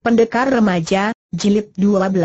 Pendekar Remaja, Jilid 12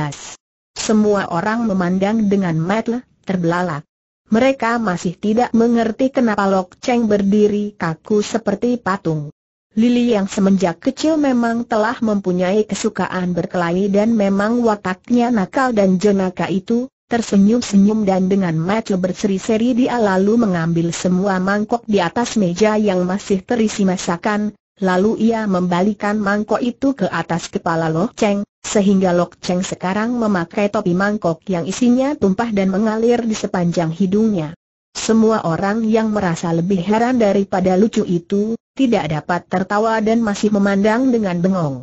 Semua orang memandang dengan mata terbelalak. Mereka masih tidak mengerti kenapa Lok Cheng berdiri kaku seperti patung. Lili yang semenjak kecil memang telah mempunyai kesukaan berkelahi dan memang wataknya nakal dan jenaka itu, tersenyum-senyum dan dengan mata berseri-seri dia lalu mengambil semua mangkok di atas meja yang masih terisi masakan, Lalu ia membalikan mangkok itu ke atas kepala Lok Cheng, sehingga Lok Cheng sekarang memakai topi mangkok yang isinya tumpah dan mengalir di sepanjang hidungnya. Semua orang yang merasa lebih heran daripada lucu itu, tidak dapat tertawa dan masih memandang dengan bengong.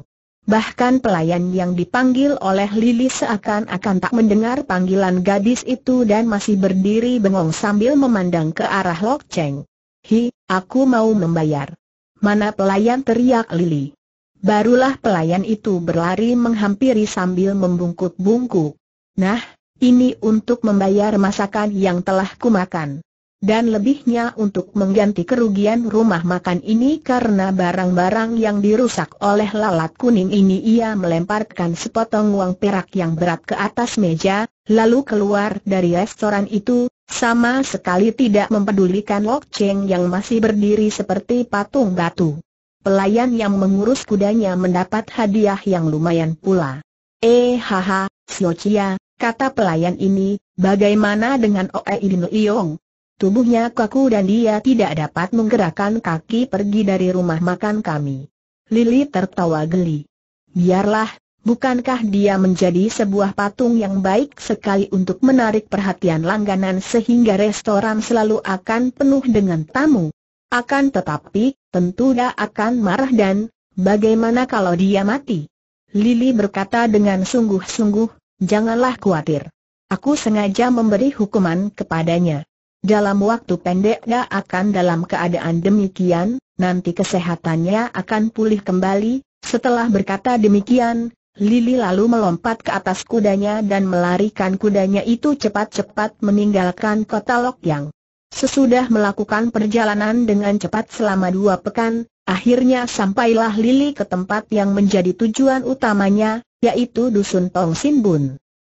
Bahkan pelayan yang dipanggil oleh Lili seakan-akan tak mendengar panggilan gadis itu dan masih berdiri bengong sambil memandang ke arah Lok Cheng. Hi, aku mau membayar. Mana pelayan teriak Lili. Barulah pelayan itu berlari menghampiri sambil membungkuk-bungkuk. Nah, ini untuk membayar masakan yang telah kumakan. Dan lebihnya untuk mengganti kerugian rumah makan ini karena barang-barang yang dirusak oleh lalat kuning ini ia melemparkan sepotong uang perak yang berat ke atas meja, lalu keluar dari restoran itu, sama sekali tidak mempedulikan Lok Cheng yang masih berdiri seperti patung batu. Pelayan yang mengurus kudanya mendapat hadiah yang lumayan pula. Eh haha, Xiao Chia, kata pelayan ini, bagaimana dengan Oe Idino Tubuhnya kaku dan dia tidak dapat menggerakkan kaki pergi dari rumah makan kami. Lili tertawa geli. Biarlah, Bukankah dia menjadi sebuah patung yang baik sekali untuk menarik perhatian langganan sehingga restoran selalu akan penuh dengan tamu? Akan tetapi, tentu dia akan marah dan, bagaimana kalau dia mati? Lili berkata dengan sungguh-sungguh, janganlah khawatir. Aku sengaja memberi hukuman kepadanya. Dalam waktu pendek dia akan dalam keadaan demikian, nanti kesehatannya akan pulih kembali, setelah berkata demikian, Lili lalu melompat ke atas kudanya dan melarikan kudanya itu cepat-cepat meninggalkan kota Lokyang. Sesudah melakukan perjalanan dengan cepat selama dua pekan, akhirnya sampailah Lili ke tempat yang menjadi tujuan utamanya, yaitu Dusun Tong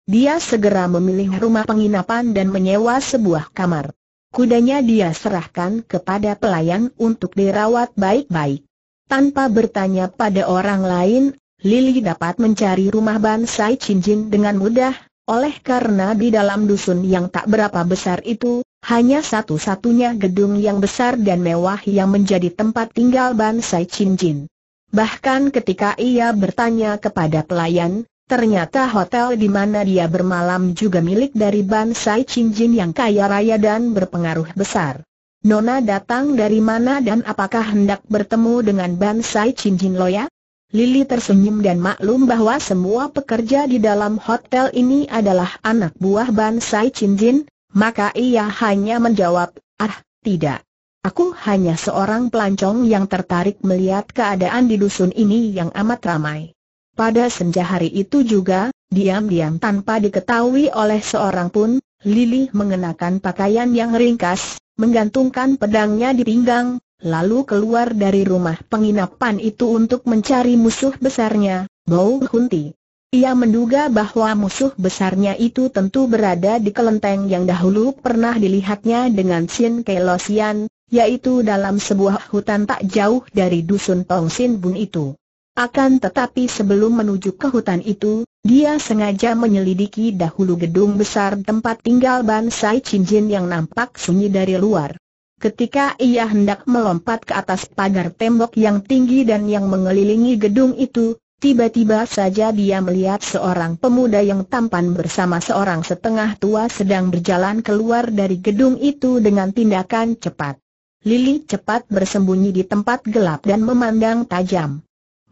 Dia segera memilih rumah penginapan dan menyewa sebuah kamar. Kudanya dia serahkan kepada pelayan untuk dirawat baik-baik. Tanpa bertanya pada orang lain, Lili dapat mencari rumah Bansai Cincin dengan mudah, oleh karena di dalam dusun yang tak berapa besar itu, hanya satu-satunya gedung yang besar dan mewah yang menjadi tempat tinggal Bansai Cincin. Bahkan ketika ia bertanya kepada pelayan, ternyata hotel di mana dia bermalam juga milik dari Bansai Cincin yang kaya raya dan berpengaruh besar. Nona datang dari mana dan apakah hendak bertemu dengan Bansai Cincin Loya? Lili tersenyum dan maklum bahwa semua pekerja di dalam hotel ini adalah anak buah Bansai Cinjin, maka ia hanya menjawab, ah, tidak. Aku hanya seorang pelancong yang tertarik melihat keadaan di dusun ini yang amat ramai. Pada senja hari itu juga, diam-diam tanpa diketahui oleh seorang pun, Lili mengenakan pakaian yang ringkas, menggantungkan pedangnya di pinggang, lalu keluar dari rumah penginapan itu untuk mencari musuh besarnya, Bau Hunti. Ia menduga bahwa musuh besarnya itu tentu berada di kelenteng yang dahulu pernah dilihatnya dengan Sin Kelosian, yaitu dalam sebuah hutan tak jauh dari dusun Tong Sin Bun itu. Akan tetapi sebelum menuju ke hutan itu, dia sengaja menyelidiki dahulu gedung besar tempat tinggal Ban Sai Chin Jin yang nampak sunyi dari luar. Ketika ia hendak melompat ke atas pagar tembok yang tinggi dan yang mengelilingi gedung itu, tiba-tiba saja dia melihat seorang pemuda yang tampan bersama seorang setengah tua sedang berjalan keluar dari gedung itu dengan tindakan cepat. Lili cepat bersembunyi di tempat gelap dan memandang tajam.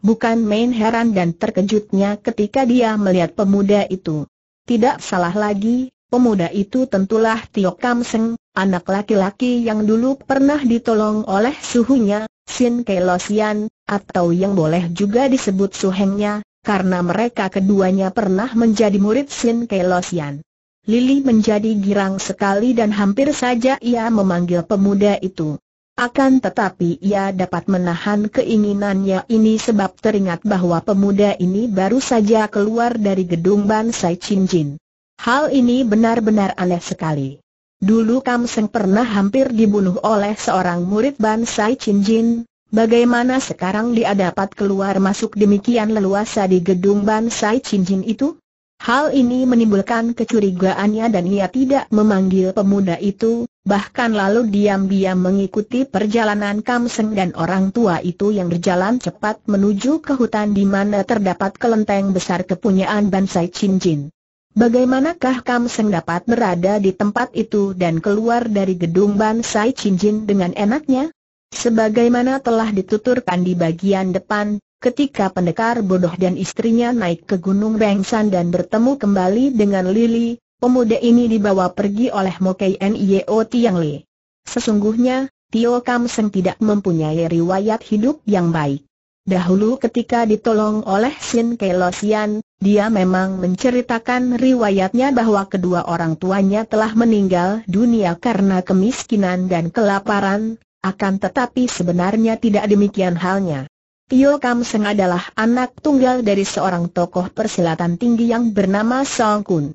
Bukan main heran dan terkejutnya ketika dia melihat pemuda itu. Tidak salah lagi, pemuda itu tentulah Tio Kam Seng, Anak laki-laki yang dulu pernah ditolong oleh suhunya, Sin Kelosian, atau yang boleh juga disebut suhengnya, karena mereka keduanya pernah menjadi murid Sin Kelosian. Lili menjadi girang sekali dan hampir saja ia memanggil pemuda itu. Akan tetapi ia dapat menahan keinginannya ini sebab teringat bahwa pemuda ini baru saja keluar dari gedung Bansai Jin. Hal ini benar-benar aneh sekali. Dulu Kam Seng pernah hampir dibunuh oleh seorang murid Bansai Chin Jin, bagaimana sekarang dia dapat keluar masuk demikian leluasa di gedung Bansai Chin Jin itu? Hal ini menimbulkan kecurigaannya dan ia tidak memanggil pemuda itu, bahkan lalu diam-diam mengikuti perjalanan Kam Seng dan orang tua itu yang berjalan cepat menuju ke hutan di mana terdapat kelenteng besar kepunyaan Bansai Chin Jin. Bagaimanakah Kam Seng dapat berada di tempat itu dan keluar dari gedung Bansai Cincin dengan enaknya? Sebagaimana telah dituturkan di bagian depan, ketika pendekar bodoh dan istrinya naik ke Gunung Rengsan dan bertemu kembali dengan Lily, pemuda ini dibawa pergi oleh Mokai Nio Tiang Li. Sesungguhnya, Tio Kam Seng tidak mempunyai riwayat hidup yang baik. Dahulu ketika ditolong oleh Sin Kelosian, dia memang menceritakan riwayatnya bahwa kedua orang tuanya telah meninggal dunia karena kemiskinan dan kelaparan, akan tetapi sebenarnya tidak demikian halnya. Tio Kam Seng adalah anak tunggal dari seorang tokoh persilatan tinggi yang bernama Song Kun.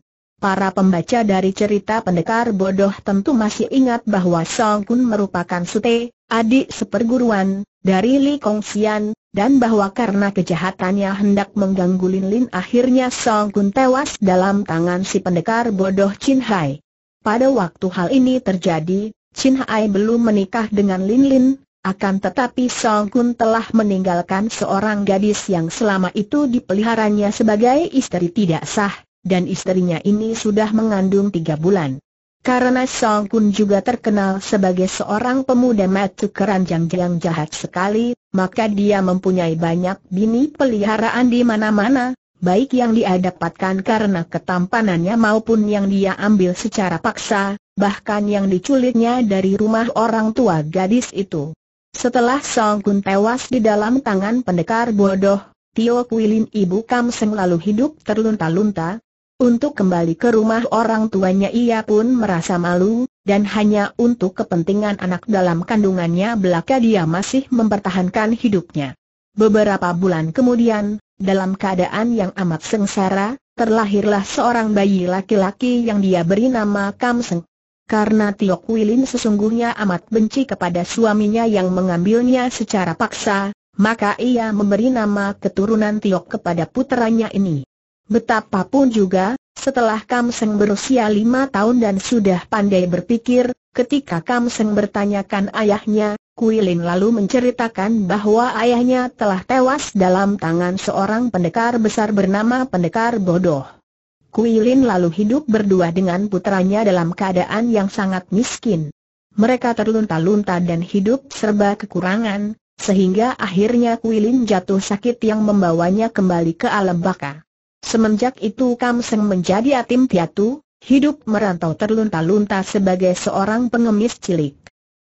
Para pembaca dari cerita pendekar bodoh tentu masih ingat bahwa Song Kun merupakan sute, adik seperguruan, dari Li Kong Kongsian, dan bahwa karena kejahatannya hendak mengganggu Lin Lin akhirnya Song Kun tewas dalam tangan si pendekar bodoh Chin Hai. Pada waktu hal ini terjadi, Chin Hai belum menikah dengan Lin Lin, akan tetapi Song Kun telah meninggalkan seorang gadis yang selama itu dipeliharanya sebagai istri tidak sah, dan istrinya ini sudah mengandung tiga bulan. Karena Song Kun juga terkenal sebagai seorang pemuda matu keranjang yang jahat sekali, maka dia mempunyai banyak bini peliharaan di mana-mana, baik yang dia dapatkan karena ketampanannya maupun yang dia ambil secara paksa, bahkan yang diculiknya dari rumah orang tua gadis itu. Setelah Song Kun tewas di dalam tangan pendekar bodoh, Tio Kuilin ibu Kam Seng lalu hidup terlunta-lunta, untuk kembali ke rumah orang tuanya ia pun merasa malu, dan hanya untuk kepentingan anak dalam kandungannya belaka dia masih mempertahankan hidupnya. Beberapa bulan kemudian, dalam keadaan yang amat sengsara, terlahirlah seorang bayi laki-laki yang dia beri nama Kamseng. Karena Tiok Wilin sesungguhnya amat benci kepada suaminya yang mengambilnya secara paksa, maka ia memberi nama keturunan Tiok kepada puteranya ini. Betapapun juga, setelah Kam Seng berusia lima tahun dan sudah pandai berpikir, ketika Kam Seng bertanyakan ayahnya, Kuilin lalu menceritakan bahwa ayahnya telah tewas dalam tangan seorang pendekar besar bernama Pendekar Bodoh. Kuilin lalu hidup berdua dengan putranya dalam keadaan yang sangat miskin. Mereka terlunta-lunta dan hidup serba kekurangan, sehingga akhirnya Kuilin jatuh sakit yang membawanya kembali ke alam baka. Semenjak itu Kam Seng menjadi atim piatu, hidup merantau terlunta-lunta sebagai seorang pengemis cilik.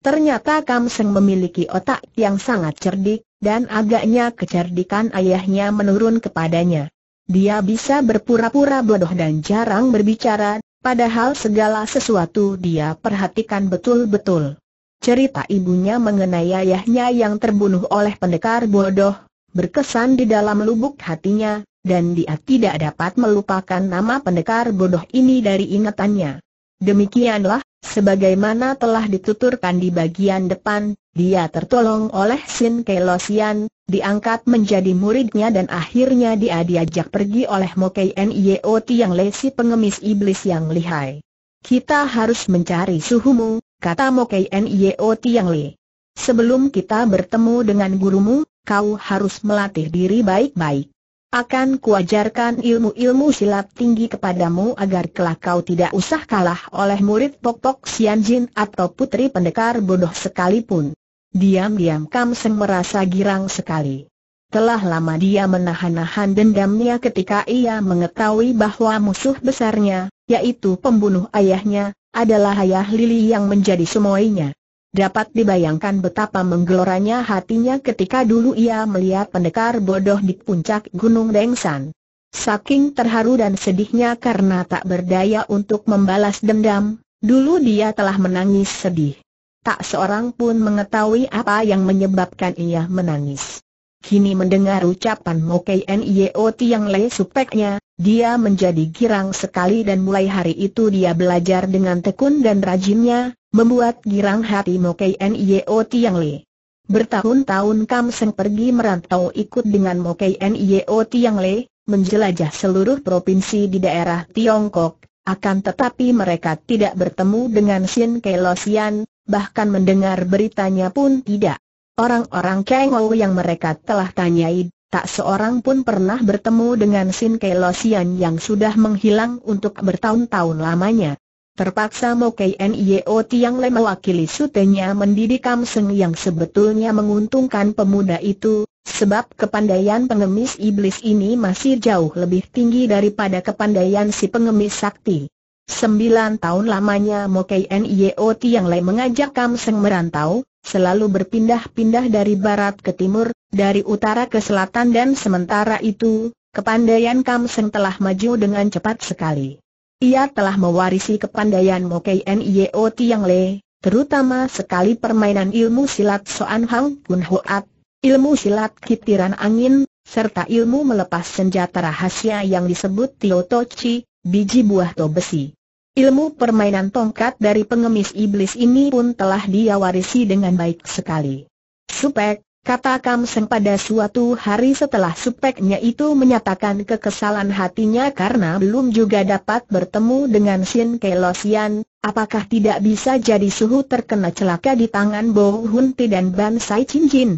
Ternyata Kam Seng memiliki otak yang sangat cerdik, dan agaknya kecerdikan ayahnya menurun kepadanya. Dia bisa berpura-pura bodoh dan jarang berbicara, padahal segala sesuatu dia perhatikan betul-betul. Cerita ibunya mengenai ayahnya yang terbunuh oleh pendekar bodoh, berkesan di dalam lubuk hatinya, dan dia tidak dapat melupakan nama pendekar bodoh ini dari ingatannya. Demikianlah, sebagaimana telah dituturkan di bagian depan, dia tertolong oleh Sin Kelosian, diangkat menjadi muridnya dan akhirnya dia diajak pergi oleh Mokai Niot yang lesi pengemis iblis yang lihai. Kita harus mencari suhumu, kata Mokai Niot yang le. Sebelum kita bertemu dengan gurumu, kau harus melatih diri baik-baik. Akan kuajarkan ilmu-ilmu silat tinggi kepadamu agar kelak kau tidak usah kalah oleh murid pokok pok Sianjin atau putri pendekar bodoh sekalipun. Diam-diam Kam Seng merasa girang sekali. Telah lama dia menahan-nahan dendamnya ketika ia mengetahui bahwa musuh besarnya, yaitu pembunuh ayahnya, adalah ayah Lili yang menjadi semuanya. Dapat dibayangkan betapa menggeloranya hatinya ketika dulu ia melihat pendekar bodoh di puncak Gunung Dengsan. Saking terharu dan sedihnya karena tak berdaya untuk membalas dendam, dulu dia telah menangis sedih. Tak seorang pun mengetahui apa yang menyebabkan ia menangis. Kini mendengar ucapan Mokai Nio yang Le Supeknya, dia menjadi girang sekali dan mulai hari itu dia belajar dengan tekun dan rajinnya, membuat girang hati Mo Nio Yeo Tiang Li. Bertahun-tahun Kam Seng pergi merantau ikut dengan Mo Nio Yeo Tiang Le, menjelajah seluruh provinsi di daerah Tiongkok, akan tetapi mereka tidak bertemu dengan Sin Sian, bahkan mendengar beritanya pun tidak. Orang-orang Ou yang mereka telah tanyai, tak seorang pun pernah bertemu dengan Sin Sian yang sudah menghilang untuk bertahun-tahun lamanya. Terpaksa Mo Nio Tiang Le mewakili sutenya mendidik Kam Seng yang sebetulnya menguntungkan pemuda itu, sebab kepandaian pengemis iblis ini masih jauh lebih tinggi daripada kepandaian si pengemis sakti. Sembilan tahun lamanya Mo Nio Tiang Le mengajak Kam Seng merantau, selalu berpindah-pindah dari barat ke timur, dari utara ke selatan dan sementara itu, kepandaian Kam Seng telah maju dengan cepat sekali. Ia telah mewarisi kepandaian Mokei Nio Tiang Le, terutama sekali permainan ilmu silat Soan Hang Kun Hoat, ilmu silat kitiran angin, serta ilmu melepas senjata rahasia yang disebut Tio Chi, biji buah to besi. Ilmu permainan tongkat dari pengemis iblis ini pun telah dia warisi dengan baik sekali. Supek, kata Kam Seng pada suatu hari setelah supeknya itu menyatakan kekesalan hatinya karena belum juga dapat bertemu dengan Sin Kelosian, apakah tidak bisa jadi suhu terkena celaka di tangan Bo Hun Ti dan Ban Sai Chin Jin?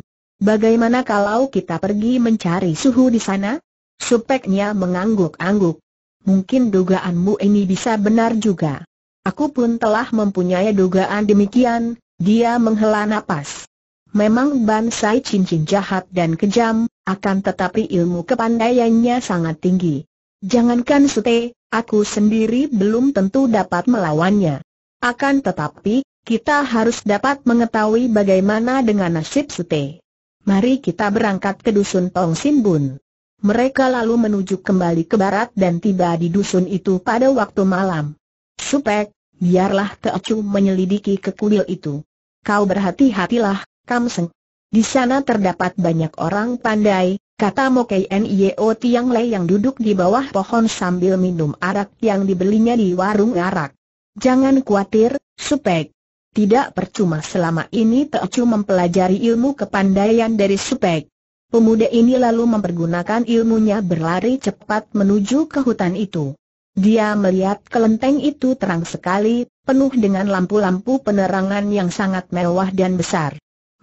Bagaimana kalau kita pergi mencari suhu di sana? Supeknya mengangguk-angguk. Mungkin dugaanmu ini bisa benar juga. Aku pun telah mempunyai dugaan demikian, dia menghela napas. Memang Bansai cincin jahat dan kejam, akan tetapi ilmu kepandaiannya sangat tinggi. Jangankan Sute, aku sendiri belum tentu dapat melawannya. Akan tetapi, kita harus dapat mengetahui bagaimana dengan nasib Sute. Mari kita berangkat ke dusun Tong Sin Bun. Mereka lalu menuju kembali ke barat dan tiba di dusun itu pada waktu malam. Supek, biarlah Teocu menyelidiki ke kuil itu. Kau berhati-hatilah, Kamseng. Di sana terdapat banyak orang pandai, kata Mokai Nio Tiang Lei yang duduk di bawah pohon sambil minum arak yang dibelinya di warung arak. Jangan khawatir, Supek. Tidak percuma selama ini Teocu mempelajari ilmu kepandaian dari Supek. Pemuda ini lalu mempergunakan ilmunya berlari cepat menuju ke hutan itu. Dia melihat kelenteng itu terang sekali, penuh dengan lampu-lampu penerangan yang sangat mewah dan besar.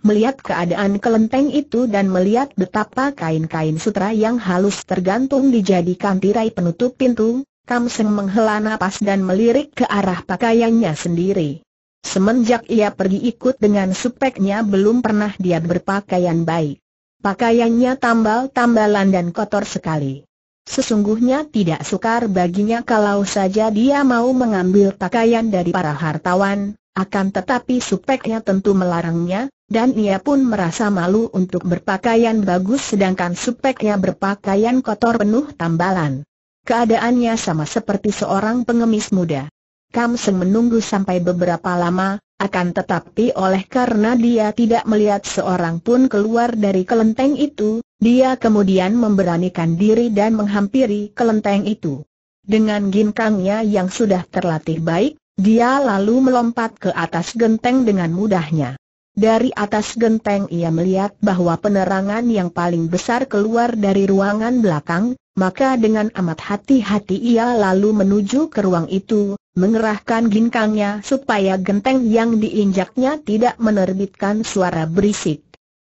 Melihat keadaan kelenteng itu dan melihat betapa kain-kain sutra yang halus tergantung dijadikan tirai penutup pintu, Kam Seng menghela napas dan melirik ke arah pakaiannya sendiri. Semenjak ia pergi ikut dengan supeknya belum pernah dia berpakaian baik. Pakaiannya tambal-tambalan dan kotor sekali. Sesungguhnya tidak sukar baginya kalau saja dia mau mengambil pakaian dari para hartawan, akan tetapi supeknya tentu melarangnya, dan ia pun merasa malu untuk berpakaian bagus sedangkan supeknya berpakaian kotor penuh tambalan. Keadaannya sama seperti seorang pengemis muda. Kamseng menunggu sampai beberapa lama, akan tetapi oleh karena dia tidak melihat seorang pun keluar dari kelenteng itu, dia kemudian memberanikan diri dan menghampiri kelenteng itu. Dengan ginkangnya yang sudah terlatih baik, dia lalu melompat ke atas genteng dengan mudahnya. Dari atas genteng ia melihat bahwa penerangan yang paling besar keluar dari ruangan belakang, maka dengan amat hati-hati ia lalu menuju ke ruang itu, mengerahkan ginkangnya supaya genteng yang diinjaknya tidak menerbitkan suara berisik.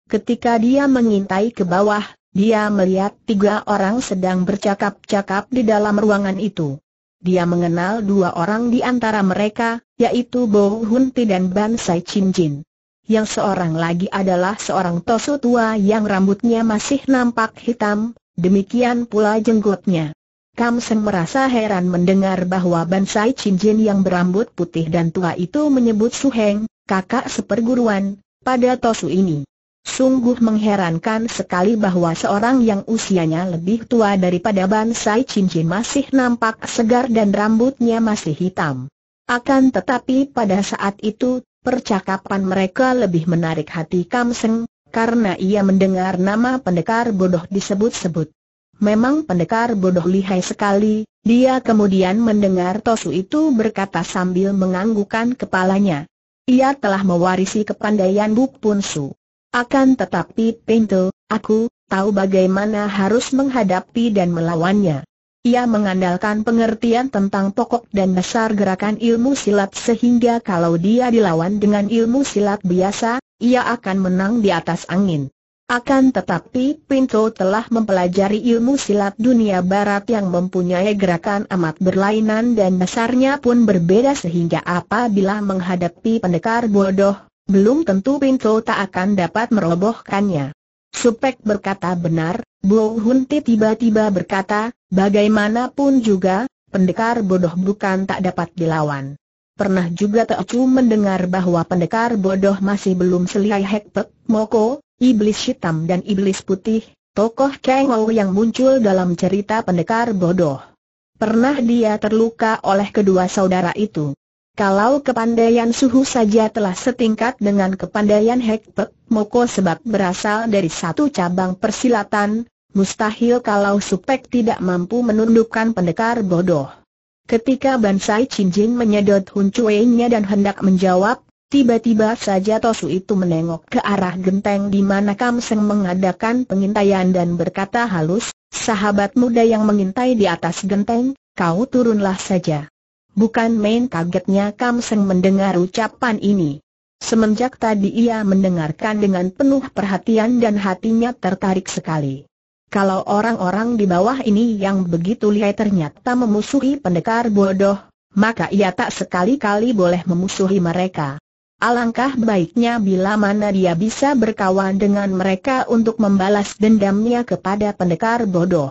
Ketika dia mengintai ke bawah, dia melihat tiga orang sedang bercakap-cakap di dalam ruangan itu. Dia mengenal dua orang di antara mereka, yaitu Bo Hun Ti dan Ban Sai Chin Jin. Yang seorang lagi adalah seorang tosu tua yang rambutnya masih nampak hitam, demikian pula jenggotnya. Kam Seng merasa heran mendengar bahwa Bansai Cinjin yang berambut putih dan tua itu menyebut Su Heng, kakak seperguruan, pada Tosu ini. Sungguh mengherankan sekali bahwa seorang yang usianya lebih tua daripada Bansai Cinjin masih nampak segar dan rambutnya masih hitam. Akan tetapi pada saat itu, Percakapan mereka lebih menarik hati Kamseng, karena ia mendengar nama pendekar bodoh disebut-sebut. Memang pendekar bodoh lihai sekali, dia kemudian mendengar Tosu itu berkata sambil menganggukkan kepalanya. Ia telah mewarisi kepandaian Buk Punsu. Akan tetapi Pinto, aku, tahu bagaimana harus menghadapi dan melawannya. Ia mengandalkan pengertian tentang pokok dan dasar gerakan ilmu silat sehingga kalau dia dilawan dengan ilmu silat biasa, ia akan menang di atas angin. Akan tetapi Pinto telah mempelajari ilmu silat dunia barat yang mempunyai gerakan amat berlainan dan dasarnya pun berbeda sehingga apabila menghadapi pendekar bodoh, belum tentu Pinto tak akan dapat merobohkannya. Supek berkata benar, Bo Hunti tiba-tiba berkata, Bagaimanapun juga, pendekar bodoh bukan tak dapat dilawan. Pernah juga Teocu mendengar bahwa pendekar bodoh masih belum selihai Hekpek, Moko, Iblis Hitam dan Iblis Putih, tokoh Kengou yang muncul dalam cerita pendekar bodoh. Pernah dia terluka oleh kedua saudara itu. Kalau kepandaian suhu saja telah setingkat dengan kepandaian Hekpek Moko sebab berasal dari satu cabang persilatan, mustahil kalau Supek tidak mampu menundukkan pendekar bodoh. Ketika Bansai Cincin menyedot Hun huncuenya dan hendak menjawab, tiba-tiba saja Tosu itu menengok ke arah genteng di mana Kam Seng mengadakan pengintaian dan berkata halus, sahabat muda yang mengintai di atas genteng, kau turunlah saja. Bukan main kagetnya Kam Seng mendengar ucapan ini. Semenjak tadi ia mendengarkan dengan penuh perhatian dan hatinya tertarik sekali. Kalau orang-orang di bawah ini yang begitu lihai ternyata memusuhi pendekar bodoh, maka ia tak sekali-kali boleh memusuhi mereka. Alangkah baiknya bila mana dia bisa berkawan dengan mereka untuk membalas dendamnya kepada pendekar bodoh.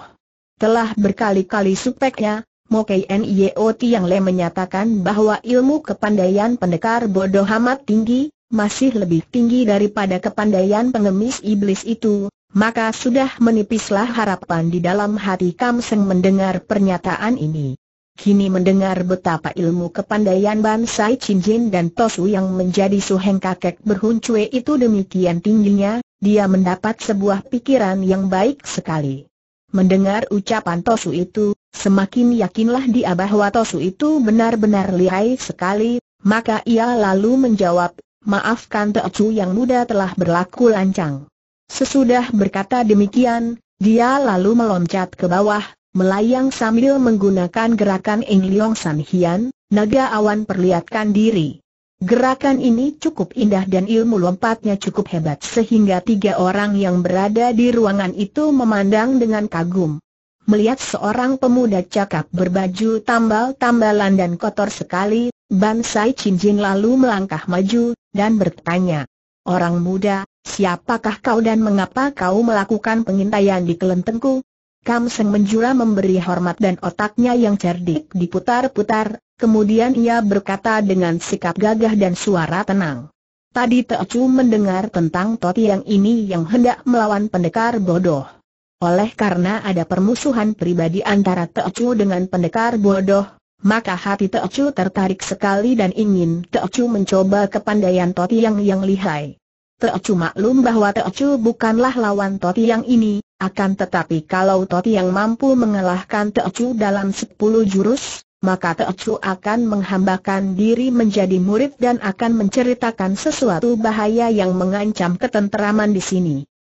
Telah berkali-kali supeknya, Mokei Niot yang le menyatakan bahwa ilmu kepandaian pendekar bodoh amat tinggi, masih lebih tinggi daripada kepandaian pengemis iblis itu, maka sudah menipislah harapan di dalam hati Kam Seng mendengar pernyataan ini. Kini mendengar betapa ilmu kepandaian Bansai Cinjin dan Tosu yang menjadi suheng kakek berhuncue itu demikian tingginya, dia mendapat sebuah pikiran yang baik sekali. Mendengar ucapan Tosu itu, semakin yakinlah dia bahwa Tosu itu benar-benar lihai sekali, maka ia lalu menjawab, maafkan Teocu yang muda telah berlaku lancang. Sesudah berkata demikian, dia lalu meloncat ke bawah, melayang sambil menggunakan gerakan Eng Liong San Hian, naga awan perlihatkan diri. Gerakan ini cukup indah dan ilmu lompatnya cukup hebat sehingga tiga orang yang berada di ruangan itu memandang dengan kagum. Melihat seorang pemuda cakap berbaju tambal-tambalan dan kotor sekali, Ban Sai Chin Jin lalu melangkah maju, dan bertanya, Orang muda, siapakah kau dan mengapa kau melakukan pengintaian di kelentengku? Kam Seng menjura memberi hormat dan otaknya yang cerdik diputar-putar, kemudian ia berkata dengan sikap gagah dan suara tenang. Tadi Teocu mendengar tentang Toti yang ini yang hendak melawan pendekar bodoh. Oleh karena ada permusuhan pribadi antara Teocu dengan pendekar bodoh, maka hati Teocu tertarik sekali dan ingin Teocu mencoba kepandaian Totti yang lihai. Teocu maklum bahwa Teocu bukanlah lawan yang ini, akan tetapi kalau yang mampu mengalahkan Teocu dalam 10 jurus, maka Teocu akan menghambakan diri menjadi murid dan akan menceritakan sesuatu bahaya yang mengancam ketenteraman di sini.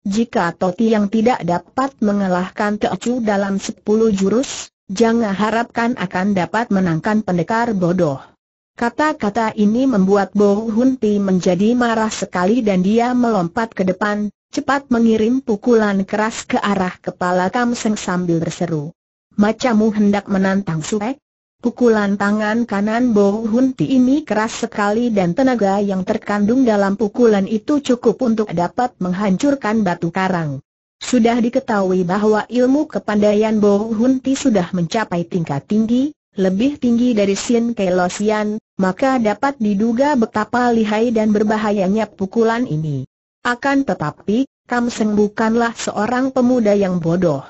Jika Toti yang tidak dapat mengalahkan Teocu dalam 10 jurus, Jangan harapkan akan dapat menangkan pendekar bodoh. Kata-kata ini membuat Bo Hun menjadi marah sekali dan dia melompat ke depan, cepat mengirim pukulan keras ke arah kepala Kam Seng sambil berseru. Macamu hendak menantang Suek? Pukulan tangan kanan Bo Hun ini keras sekali dan tenaga yang terkandung dalam pukulan itu cukup untuk dapat menghancurkan batu karang. Sudah diketahui bahwa ilmu kepandaian Bo Hun Ti sudah mencapai tingkat tinggi, lebih tinggi dari Sin Sian, maka dapat diduga betapa lihai dan berbahayanya pukulan ini. Akan tetapi, Kam Seng bukanlah seorang pemuda yang bodoh.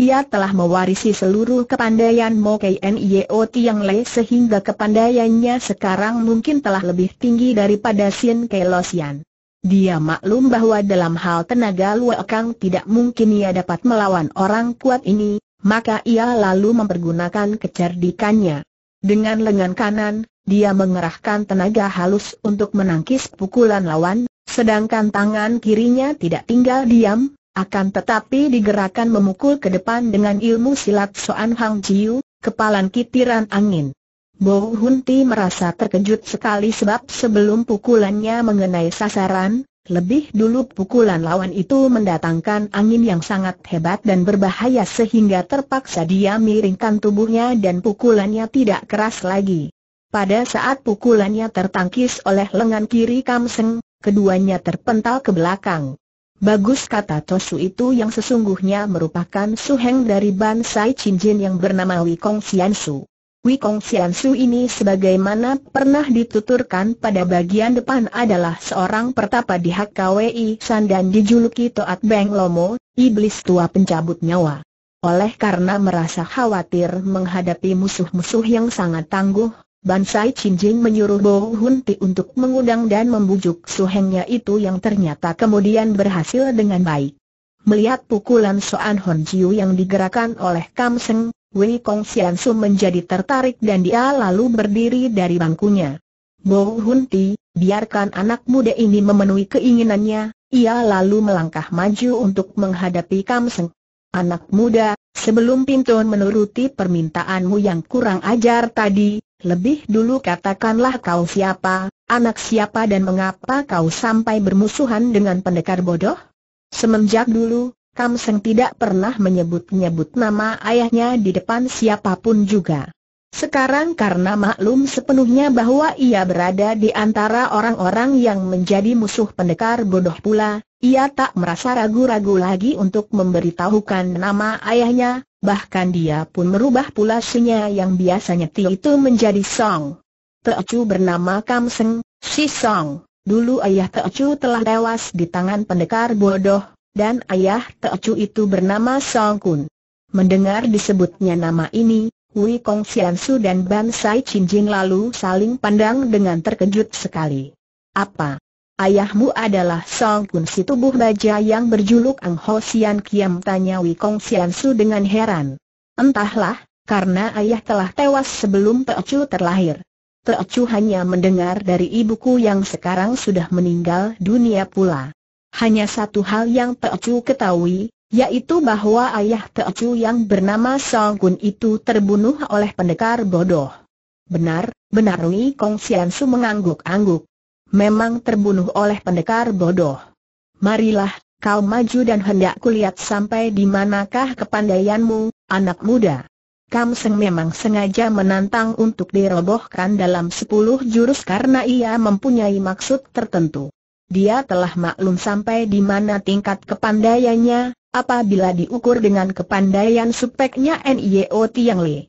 Ia telah mewarisi seluruh kepandaian Mo Knieo Tiang Le sehingga kepandaiannya sekarang mungkin telah lebih tinggi daripada Sin Sian. Dia maklum bahwa dalam hal tenaga kang tidak mungkin ia dapat melawan orang kuat ini, maka ia lalu mempergunakan kecerdikannya. Dengan lengan kanan, dia mengerahkan tenaga halus untuk menangkis pukulan lawan, sedangkan tangan kirinya tidak tinggal diam, akan tetapi digerakkan memukul ke depan dengan ilmu silat Soan Hang Jiu, kepalan kitiran angin. Bow Hun merasa terkejut sekali sebab sebelum pukulannya mengenai sasaran, lebih dulu pukulan lawan itu mendatangkan angin yang sangat hebat dan berbahaya sehingga terpaksa dia miringkan tubuhnya dan pukulannya tidak keras lagi. Pada saat pukulannya tertangkis oleh lengan kiri Kam Kamseng, keduanya terpental ke belakang. Bagus kata Tosu itu yang sesungguhnya merupakan suheng dari Bansai Jin yang bernama Wikong Xiansu. Wikong Xian Su ini sebagaimana pernah dituturkan pada bagian depan adalah seorang pertapa di hak HKWI San dan dijuluki Toat Beng Lomo, iblis tua pencabut nyawa. Oleh karena merasa khawatir menghadapi musuh-musuh yang sangat tangguh, Bansai Chin Jing menyuruh Bo Hun Ti untuk mengundang dan membujuk suhengnya itu yang ternyata kemudian berhasil dengan baik. Melihat pukulan Soan Hon Jiu yang digerakkan oleh Kam Seng, Wei Kong Sian menjadi tertarik dan dia lalu berdiri dari bangkunya. Bo Hun Ti, biarkan anak muda ini memenuhi keinginannya, ia lalu melangkah maju untuk menghadapi Kam Seng. Anak muda, sebelum Pintun menuruti permintaanmu yang kurang ajar tadi, lebih dulu katakanlah kau siapa, anak siapa dan mengapa kau sampai bermusuhan dengan pendekar bodoh? Semenjak dulu, Kam tidak pernah menyebut-nyebut nama ayahnya di depan siapapun juga. Sekarang karena maklum sepenuhnya bahwa ia berada di antara orang-orang yang menjadi musuh pendekar bodoh pula, ia tak merasa ragu-ragu lagi untuk memberitahukan nama ayahnya, bahkan dia pun merubah pula senya yang biasanya Ti itu menjadi Song. Teocu bernama Kam Seng, si Song. Dulu ayah Teocu telah tewas di tangan pendekar bodoh, dan ayah Teocu itu bernama Song Kun. Mendengar disebutnya nama ini, Wei Kong Sian dan Ban Sai Chin Jin lalu saling pandang dengan terkejut sekali. Apa? Ayahmu adalah Song Kun si tubuh baja yang berjuluk Ang Ho Sian Kiam tanya Wei Kong Sian dengan heran. Entahlah, karena ayah telah tewas sebelum Teocu terlahir. Teocu hanya mendengar dari ibuku yang sekarang sudah meninggal dunia pula. Hanya satu hal yang Teocu ketahui, yaitu bahwa ayah Teocu yang bernama Shogun itu terbunuh oleh pendekar bodoh. Benar, benar Rui Kong Sian mengangguk-angguk. Memang terbunuh oleh pendekar bodoh. Marilah, kau maju dan hendak kulihat sampai di manakah kepandaianmu, anak muda. Kam Seng memang sengaja menantang untuk dirobohkan dalam sepuluh jurus karena ia mempunyai maksud tertentu. Dia telah maklum sampai di mana tingkat kepandaiannya, apabila diukur dengan kepandaian supeknya NIO Tiang Li.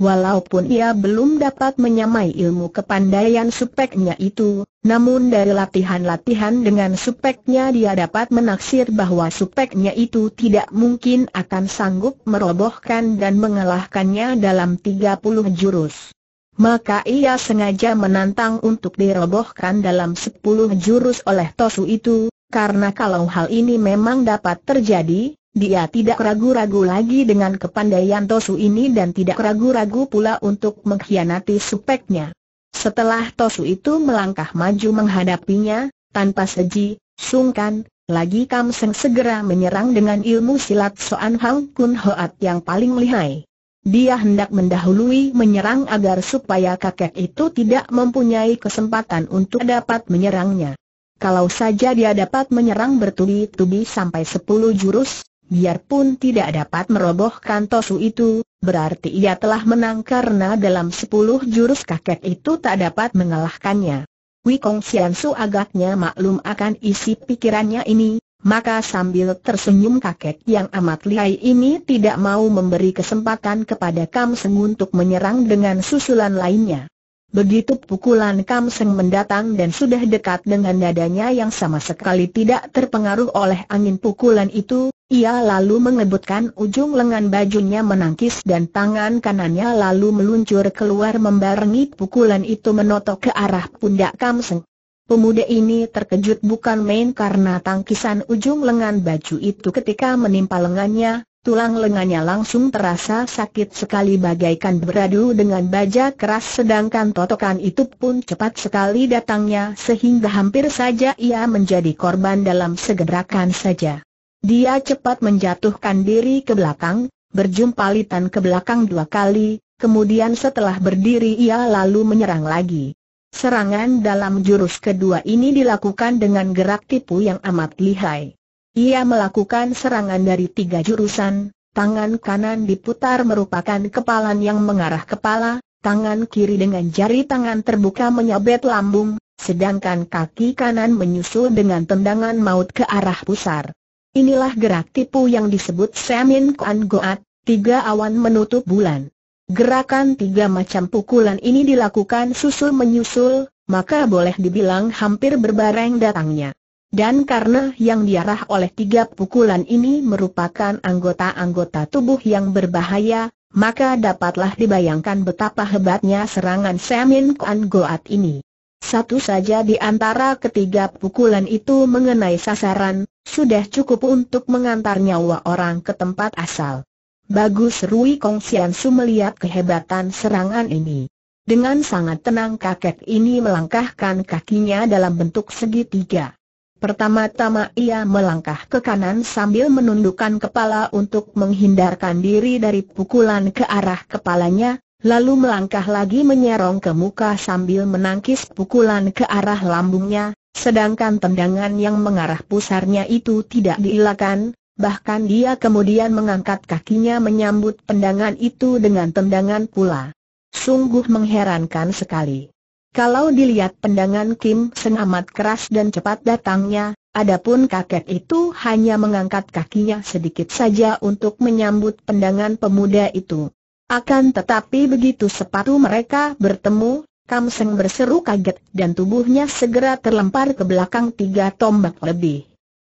Walaupun ia belum dapat menyamai ilmu kepandaian supeknya itu, namun dari latihan-latihan dengan supeknya dia dapat menaksir bahwa supeknya itu tidak mungkin akan sanggup merobohkan dan mengalahkannya dalam 30 jurus maka ia sengaja menantang untuk dirobohkan dalam sepuluh jurus oleh Tosu itu, karena kalau hal ini memang dapat terjadi, dia tidak ragu-ragu lagi dengan kepandaian Tosu ini dan tidak ragu-ragu pula untuk mengkhianati supeknya. Setelah Tosu itu melangkah maju menghadapinya, tanpa seji, sungkan, lagi Kam Seng segera menyerang dengan ilmu silat Soan Hang Kun Hoat yang paling lihai. Dia hendak mendahului menyerang agar supaya kakek itu tidak mempunyai kesempatan untuk dapat menyerangnya. Kalau saja dia dapat menyerang bertubi-tubi sampai sepuluh jurus, biarpun tidak dapat merobohkan Tosu itu, berarti ia telah menang karena dalam sepuluh jurus kakek itu tak dapat mengalahkannya. Wikong Xiansu agaknya maklum akan isi pikirannya ini, maka sambil tersenyum kakek yang amat lihai ini tidak mau memberi kesempatan kepada Kam Seng untuk menyerang dengan susulan lainnya. Begitu pukulan Kam Seng mendatang dan sudah dekat dengan dadanya yang sama sekali tidak terpengaruh oleh angin pukulan itu, ia lalu mengebutkan ujung lengan bajunya menangkis dan tangan kanannya lalu meluncur keluar membarengi pukulan itu menotok ke arah pundak Kam Seng. Pemuda ini terkejut bukan main karena tangkisan ujung lengan baju itu ketika menimpa lengannya, tulang lengannya langsung terasa sakit sekali bagaikan beradu dengan baja keras sedangkan totokan itu pun cepat sekali datangnya sehingga hampir saja ia menjadi korban dalam segerakan saja. Dia cepat menjatuhkan diri ke belakang, berjumpa litan ke belakang dua kali, kemudian setelah berdiri ia lalu menyerang lagi. Serangan dalam jurus kedua ini dilakukan dengan gerak tipu yang amat lihai. Ia melakukan serangan dari tiga jurusan, tangan kanan diputar merupakan kepalan yang mengarah kepala, tangan kiri dengan jari tangan terbuka menyabet lambung, sedangkan kaki kanan menyusul dengan tendangan maut ke arah pusar. Inilah gerak tipu yang disebut Semin Kuan Goat, tiga awan menutup bulan. Gerakan tiga macam pukulan ini dilakukan susul-menyusul, maka boleh dibilang hampir berbareng datangnya. Dan karena yang diarah oleh tiga pukulan ini merupakan anggota-anggota tubuh yang berbahaya, maka dapatlah dibayangkan betapa hebatnya serangan Semin Kuan Goat ini. Satu saja di antara ketiga pukulan itu mengenai sasaran, sudah cukup untuk mengantar nyawa orang ke tempat asal. Bagus Rui Kong Su melihat kehebatan serangan ini. Dengan sangat tenang kakek ini melangkahkan kakinya dalam bentuk segitiga. Pertama-tama ia melangkah ke kanan sambil menundukkan kepala untuk menghindarkan diri dari pukulan ke arah kepalanya, lalu melangkah lagi menyerong ke muka sambil menangkis pukulan ke arah lambungnya, sedangkan tendangan yang mengarah pusarnya itu tidak diilakan bahkan dia kemudian mengangkat kakinya menyambut tendangan itu dengan tendangan pula. Sungguh mengherankan sekali. Kalau dilihat pendangan Kim senamat amat keras dan cepat datangnya, adapun kakek itu hanya mengangkat kakinya sedikit saja untuk menyambut pendangan pemuda itu. Akan tetapi begitu sepatu mereka bertemu, Kam Seng berseru kaget dan tubuhnya segera terlempar ke belakang tiga tombak lebih.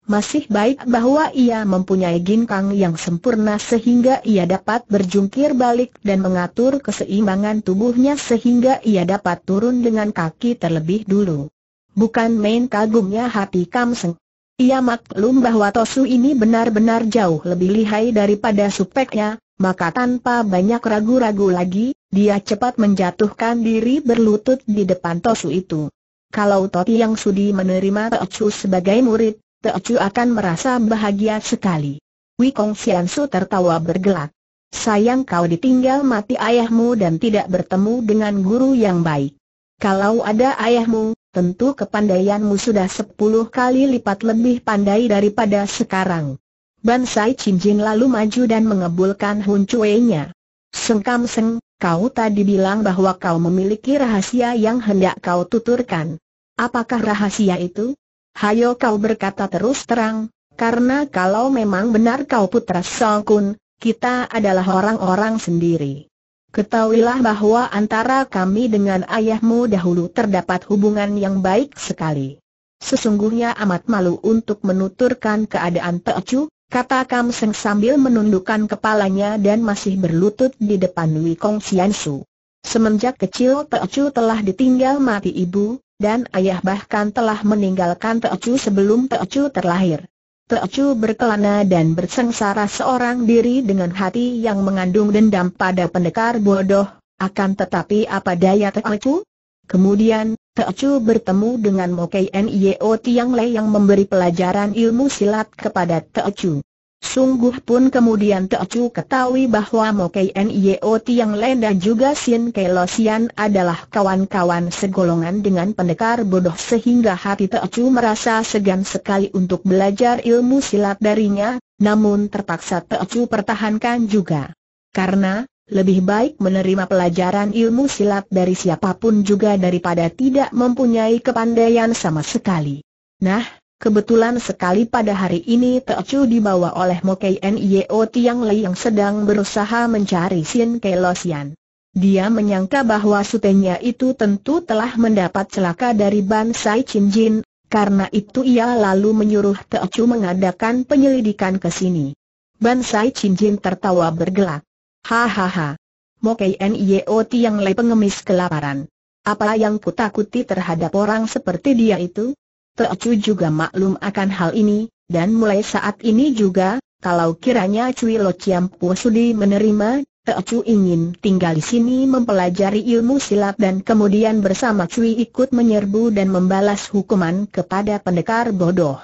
Masih baik bahwa ia mempunyai ginkang yang sempurna sehingga ia dapat berjungkir balik dan mengatur keseimbangan tubuhnya sehingga ia dapat turun dengan kaki terlebih dulu. Bukan main kagumnya hati Kam Seng. Ia maklum bahwa Tosu ini benar-benar jauh lebih lihai daripada supeknya, maka tanpa banyak ragu-ragu lagi, dia cepat menjatuhkan diri berlutut di depan Tosu itu. Kalau Toti yang sudi menerima Tosu sebagai murid, Teocu akan merasa bahagia sekali. Wikong Xiansu tertawa bergelak. Sayang kau ditinggal mati ayahmu dan tidak bertemu dengan guru yang baik. Kalau ada ayahmu, tentu kepandaianmu sudah sepuluh kali lipat lebih pandai daripada sekarang. Bansai Cinjin lalu maju dan mengebulkan Hun Cue-nya. Sengkam Seng, kau tadi bilang bahwa kau memiliki rahasia yang hendak kau tuturkan. Apakah rahasia itu? hayo kau berkata terus terang, karena kalau memang benar kau putra Song Kun, kita adalah orang-orang sendiri. Ketahuilah bahwa antara kami dengan ayahmu dahulu terdapat hubungan yang baik sekali. Sesungguhnya amat malu untuk menuturkan keadaan Teocu, kata Kam Seng sambil menundukkan kepalanya dan masih berlutut di depan Wikong Xiansu. Semenjak kecil Teocu telah ditinggal mati ibu, dan ayah bahkan telah meninggalkan Teocu sebelum Teocu terlahir. Teocu berkelana dan bersengsara seorang diri dengan hati yang mengandung dendam pada pendekar bodoh, akan tetapi apa daya Teocu? Kemudian, Teocu bertemu dengan Mokai Nio Tiang Le yang memberi pelajaran ilmu silat kepada Teocu. Sungguh pun kemudian Teocu ketahui bahwa Mo Kien Yeot yang dan juga Sin Kelosian adalah kawan-kawan segolongan dengan pendekar bodoh sehingga hati Teocu merasa segan sekali untuk belajar ilmu silat darinya, namun terpaksa Teocu pertahankan juga. Karena, lebih baik menerima pelajaran ilmu silat dari siapapun juga daripada tidak mempunyai kepandaian sama sekali. Nah, Kebetulan sekali pada hari ini Chu dibawa oleh Mokei Nio Tiang Lei yang sedang berusaha mencari Sin Sian. Dia menyangka bahwa sutenya itu tentu telah mendapat celaka dari Ban Bansai Jin, karena itu ia lalu menyuruh Teochu mengadakan penyelidikan ke sini. Ban Bansai Jin tertawa bergelak. Hahaha. Mokei Nio Tiang Lei pengemis kelaparan. Apa yang kutakuti terhadap orang seperti dia itu? Teocu juga maklum akan hal ini, dan mulai saat ini juga, kalau kiranya Cui Lo Chiam Sudi menerima, Teocu ingin tinggal di sini mempelajari ilmu silat dan kemudian bersama Cui ikut menyerbu dan membalas hukuman kepada pendekar bodoh.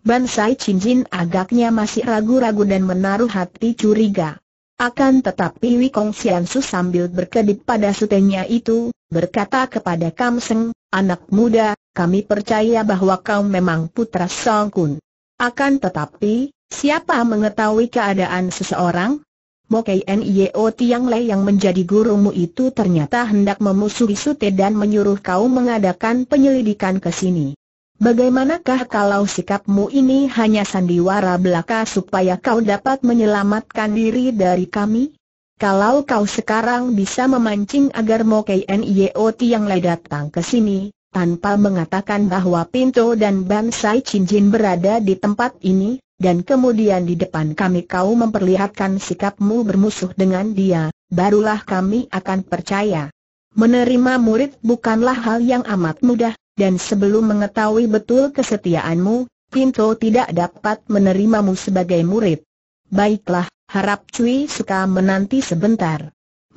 Bansai Cincin agaknya masih ragu-ragu dan menaruh hati curiga. Akan tetapi Wikong Su sambil berkedip pada sutenya itu, berkata kepada Kam Seng, anak muda, kami percaya bahwa kau memang putra Song Kun. Akan tetapi, siapa mengetahui keadaan seseorang? Mokei Nio Tiang Lei yang menjadi gurumu itu ternyata hendak memusuhi Sute dan menyuruh kau mengadakan penyelidikan ke sini. Bagaimanakah kalau sikapmu ini hanya sandiwara belaka supaya kau dapat menyelamatkan diri dari kami? Kalau kau sekarang bisa memancing agar Mokei Nio Tiang Lei datang ke sini, tanpa mengatakan bahwa Pinto dan Bansai Cincin berada di tempat ini, dan kemudian di depan kami kau memperlihatkan sikapmu bermusuh dengan dia, barulah kami akan percaya. Menerima murid bukanlah hal yang amat mudah, dan sebelum mengetahui betul kesetiaanmu, Pinto tidak dapat menerimamu sebagai murid. Baiklah, harap Cui suka menanti sebentar.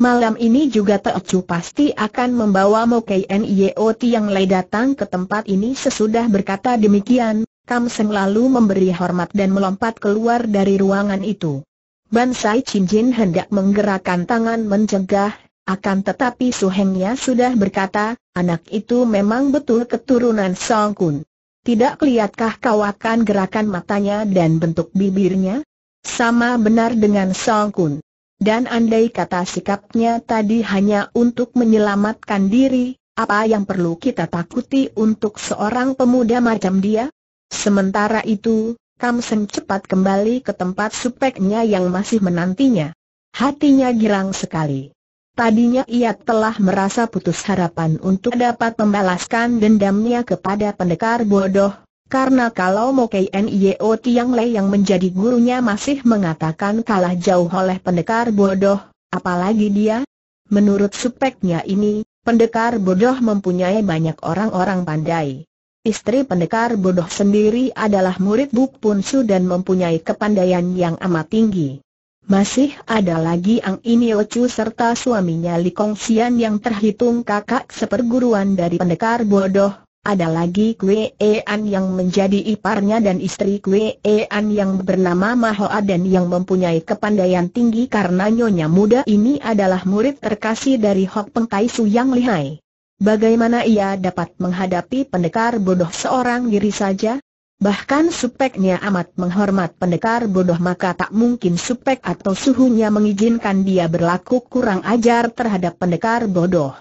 Malam ini juga Teocu pasti akan membawa Mokei Niot yang lain datang ke tempat ini sesudah berkata demikian, Kam Seng lalu memberi hormat dan melompat keluar dari ruangan itu. Bansai Chin Jin hendak menggerakkan tangan mencegah, akan tetapi suhengnya sudah berkata, anak itu memang betul keturunan Song Kun. Tidak kelihatkah kau akan gerakan matanya dan bentuk bibirnya? Sama benar dengan Song Kun. Dan andai kata sikapnya tadi hanya untuk menyelamatkan diri, apa yang perlu kita takuti untuk seorang pemuda macam dia? Sementara itu, Kamsen cepat kembali ke tempat supeknya yang masih menantinya. Hatinya girang sekali. Tadinya ia telah merasa putus harapan untuk dapat membalaskan dendamnya kepada pendekar bodoh, karena kalau Mo Nio Tiang Le yang menjadi gurunya masih mengatakan kalah jauh oleh pendekar bodoh, apalagi dia? Menurut speknya ini, pendekar bodoh mempunyai banyak orang-orang pandai. Istri pendekar bodoh sendiri adalah murid Buk Pun Su dan mempunyai kepandaian yang amat tinggi. Masih ada lagi Ang Inio Chu serta suaminya Li Kong Sian yang terhitung kakak seperguruan dari pendekar bodoh, ada lagi Kwe Ean yang menjadi iparnya dan istri Kwe Ean yang bernama Mahoa dan yang mempunyai kepandaian tinggi karena nyonya muda ini adalah murid terkasih dari Hok Peng Tai Su yang lihai. Bagaimana ia dapat menghadapi pendekar bodoh seorang diri saja? Bahkan supeknya amat menghormat pendekar bodoh maka tak mungkin supek atau suhunya mengizinkan dia berlaku kurang ajar terhadap pendekar bodoh.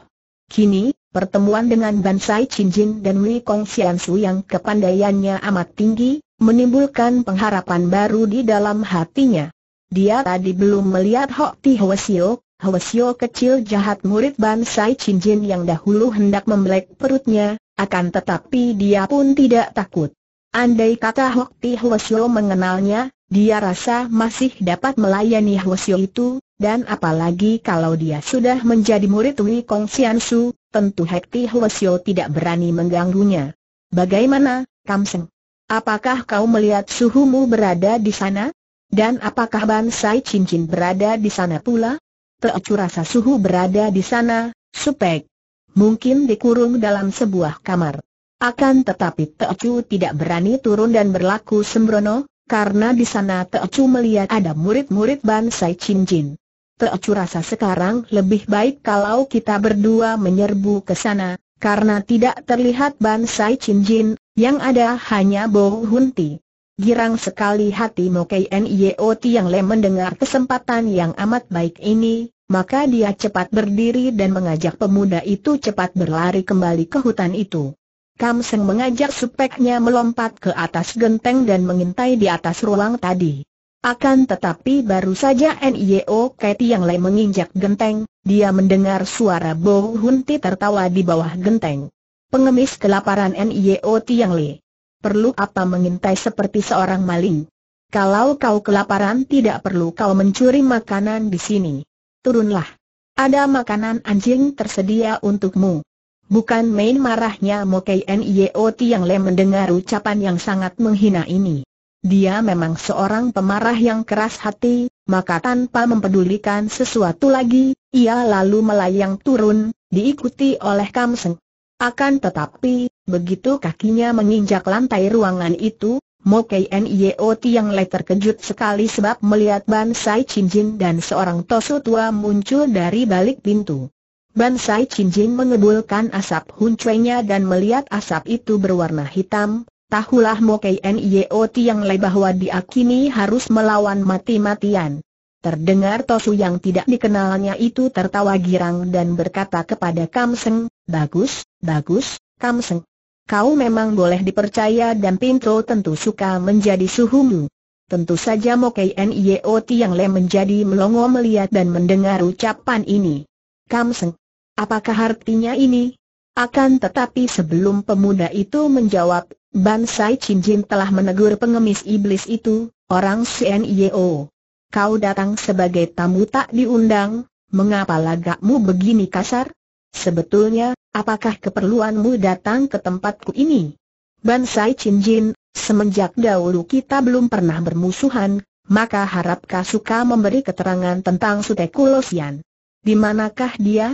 Kini, Pertemuan dengan Bansai Chinjin dan Wei Kong Xiansu yang kepandaiannya amat tinggi, menimbulkan pengharapan baru di dalam hatinya. Dia tadi belum melihat Hok Ti Hwasyo, Hwasyo kecil jahat murid Bansai Chinjin yang dahulu hendak membelek perutnya, akan tetapi dia pun tidak takut. Andai kata Hok Ti Hwasyo mengenalnya, dia rasa masih dapat melayani Hwasyo itu, dan apalagi kalau dia sudah menjadi murid Wei Kong Sian Su, tentu Hekti Huasyo tidak berani mengganggunya. Bagaimana, Kamseng? Apakah kau melihat suhumu berada di sana? Dan apakah bansai cincin berada di sana pula? Teocu rasa suhu berada di sana, supek. Mungkin dikurung dalam sebuah kamar. Akan tetapi Teocu tidak berani turun dan berlaku sembrono, karena di sana Teocu melihat ada murid-murid bansai cincin. Teocu rasa sekarang lebih baik kalau kita berdua menyerbu ke sana, karena tidak terlihat Bansai Chin Jin, yang ada hanya Bo Hun Ti. Girang sekali hati Mokei Niot yang le mendengar kesempatan yang amat baik ini, maka dia cepat berdiri dan mengajak pemuda itu cepat berlari kembali ke hutan itu. Kam Seng mengajak supeknya melompat ke atas genteng dan mengintai di atas ruang tadi. Akan tetapi baru saja Nio yang Le menginjak genteng, dia mendengar suara Bo Hun Ti tertawa di bawah genteng. Pengemis kelaparan Nio Tiang Le. Perlu apa mengintai seperti seorang maling? Kalau kau kelaparan tidak perlu kau mencuri makanan di sini. Turunlah. Ada makanan anjing tersedia untukmu. Bukan main marahnya Mokai Nio Tiang Le mendengar ucapan yang sangat menghina ini. Dia memang seorang pemarah yang keras hati, maka tanpa mempedulikan sesuatu lagi, ia lalu melayang turun, diikuti oleh Kamseng. Akan tetapi, begitu kakinya menginjak lantai ruangan itu, Mo Kien Yeo yang Le terkejut sekali sebab melihat Ban Bansai Jin dan seorang tosu tua muncul dari balik pintu. Ban Bansai Jin mengebulkan asap huncuenya dan melihat asap itu berwarna hitam, Tahulah Mokei T yang le bahwa dia kini harus melawan mati-matian. Terdengar Tosu yang tidak dikenalnya itu tertawa girang dan berkata kepada Kam Seng, Bagus, bagus, Kam Seng. Kau memang boleh dipercaya dan Pintro tentu suka menjadi suhumu. Tentu saja Mokei T yang le menjadi melongo melihat dan mendengar ucapan ini. Kam Seng, apakah artinya ini? Akan tetapi sebelum pemuda itu menjawab, Bansai Cinjin telah menegur pengemis iblis itu, orang CNIO. Kau datang sebagai tamu tak diundang, mengapa lagakmu begini kasar? Sebetulnya, apakah keperluanmu datang ke tempatku ini? Bansai Cinjin, semenjak dahulu kita belum pernah bermusuhan, maka harapkah suka memberi keterangan tentang Sutekulosian? Di manakah dia?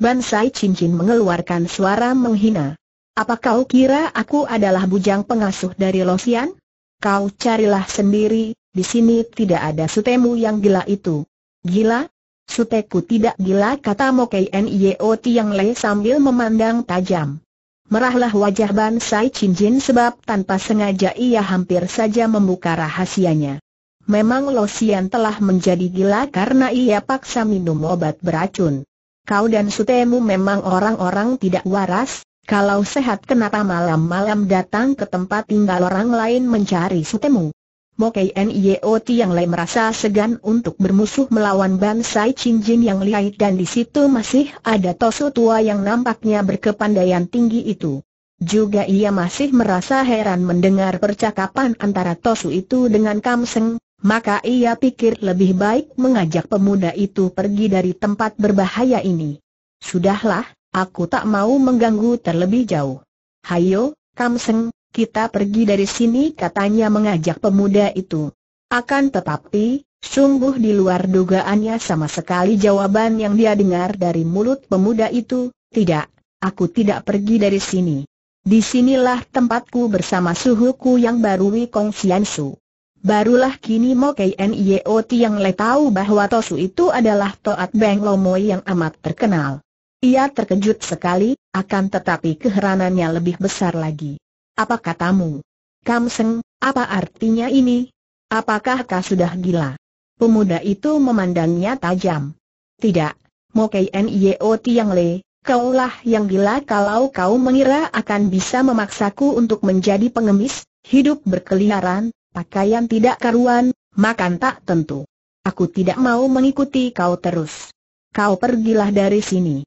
Bansai Cincin mengeluarkan suara menghina. Apa kau kira aku adalah bujang pengasuh dari Losian? Kau carilah sendiri, di sini tidak ada sutemu yang gila itu. Gila? Suteku tidak gila kata Mokai Nio Tiang Le sambil memandang tajam. Merahlah wajah Ban Sai Chin Jin sebab tanpa sengaja ia hampir saja membuka rahasianya. Memang Losian telah menjadi gila karena ia paksa minum obat beracun. Kau dan Sutemu memang orang-orang tidak waras, kalau sehat kenapa malam-malam datang ke tempat tinggal orang lain mencari sutemu? Mokei Nio yang lain merasa segan untuk bermusuh melawan Bansai cincin yang lihai dan di situ masih ada Tosu tua yang nampaknya berkepandaian tinggi itu. Juga ia masih merasa heran mendengar percakapan antara Tosu itu dengan Kamseng, maka ia pikir lebih baik mengajak pemuda itu pergi dari tempat berbahaya ini. Sudahlah, Aku tak mau mengganggu terlebih jauh. Hayo, Kamseng, kita pergi dari sini katanya mengajak pemuda itu. Akan tetapi, sungguh di luar dugaannya sama sekali jawaban yang dia dengar dari mulut pemuda itu, tidak, aku tidak pergi dari sini. Di sinilah tempatku bersama suhuku yang baru Wikong Xiansu. Barulah kini Mo Kniot yang le tahu bahwa Tosu itu adalah Toat Beng Lomoi yang amat terkenal. Ia terkejut sekali, akan tetapi keheranannya lebih besar lagi. Apa katamu? Kamseng, apa artinya ini? Apakah kau sudah gila? Pemuda itu memandangnya tajam. Tidak, Mokei Nio Tiang Le, kaulah yang gila kalau kau mengira akan bisa memaksaku untuk menjadi pengemis, hidup berkeliaran, pakaian tidak karuan, makan tak tentu. Aku tidak mau mengikuti kau terus. Kau pergilah dari sini.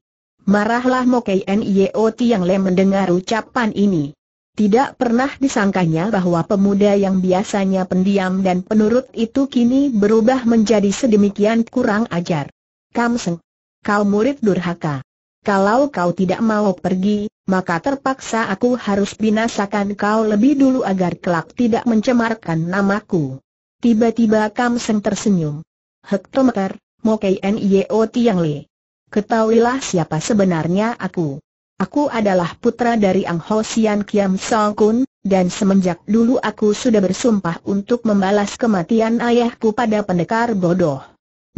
Marahlah Mokei Nio yang Le mendengar ucapan ini. Tidak pernah disangkanya bahwa pemuda yang biasanya pendiam dan penurut itu kini berubah menjadi sedemikian kurang ajar. Kamseng, kau murid durhaka. Kalau kau tidak mau pergi, maka terpaksa aku harus binasakan kau lebih dulu agar kelak tidak mencemarkan namaku. Tiba-tiba Kam Kamseng tersenyum. Hektometer, Mokei Nio yang Le. Ketahuilah siapa sebenarnya aku. Aku adalah putra dari Ang Ho Sian Kiam Song Kun, dan semenjak dulu aku sudah bersumpah untuk membalas kematian ayahku pada pendekar bodoh.